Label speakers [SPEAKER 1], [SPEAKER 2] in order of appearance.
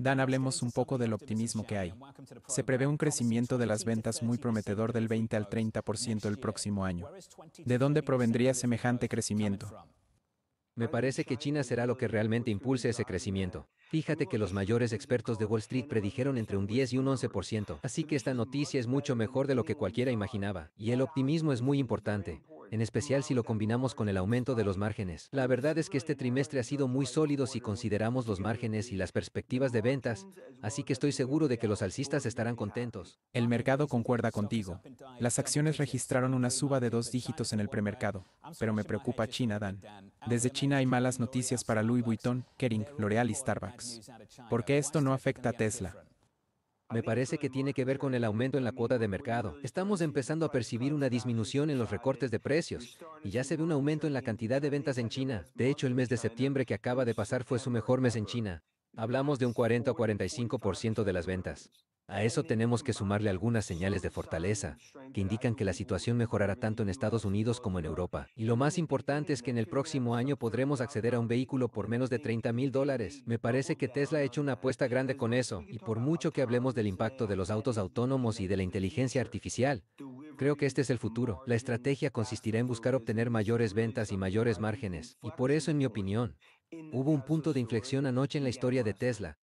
[SPEAKER 1] Dan, hablemos un poco del optimismo que hay. Se prevé un crecimiento de las ventas muy prometedor del 20 al 30% el próximo año. ¿De dónde provendría semejante crecimiento?
[SPEAKER 2] Me parece que China será lo que realmente impulse ese crecimiento. Fíjate que los mayores expertos de Wall Street predijeron entre un 10 y un 11%, así que esta noticia es mucho mejor de lo que cualquiera imaginaba, y el optimismo es muy importante en especial si lo combinamos con el aumento de los márgenes. La verdad es que este trimestre ha sido muy sólido si consideramos los márgenes y las perspectivas de ventas, así que estoy seguro de que los alcistas estarán contentos. El mercado concuerda contigo.
[SPEAKER 1] Las acciones registraron una suba de dos dígitos en el premercado, pero me preocupa China, Dan. Desde China hay malas noticias para Louis Vuitton, Kering, L'Oreal y Starbucks. Porque esto
[SPEAKER 2] no afecta a Tesla. Me parece que tiene que ver con el aumento en la cuota de mercado. Estamos empezando a percibir una disminución en los recortes de precios y ya se ve un aumento en la cantidad de ventas en China. De hecho, el mes de septiembre que acaba de pasar fue su mejor mes en China. Hablamos de un 40 o 45% de las ventas. A eso tenemos que sumarle algunas señales de fortaleza, que indican que la situación mejorará tanto en Estados Unidos como en Europa. Y lo más importante es que en el próximo año podremos acceder a un vehículo por menos de 30 mil dólares. Me parece que Tesla ha hecho una apuesta grande con eso, y por mucho que hablemos del impacto de los autos autónomos y de la inteligencia artificial, Creo que este es el futuro. La estrategia consistirá en buscar obtener mayores ventas y mayores márgenes. Y por eso, en mi opinión, hubo un punto de inflexión anoche en la historia de Tesla,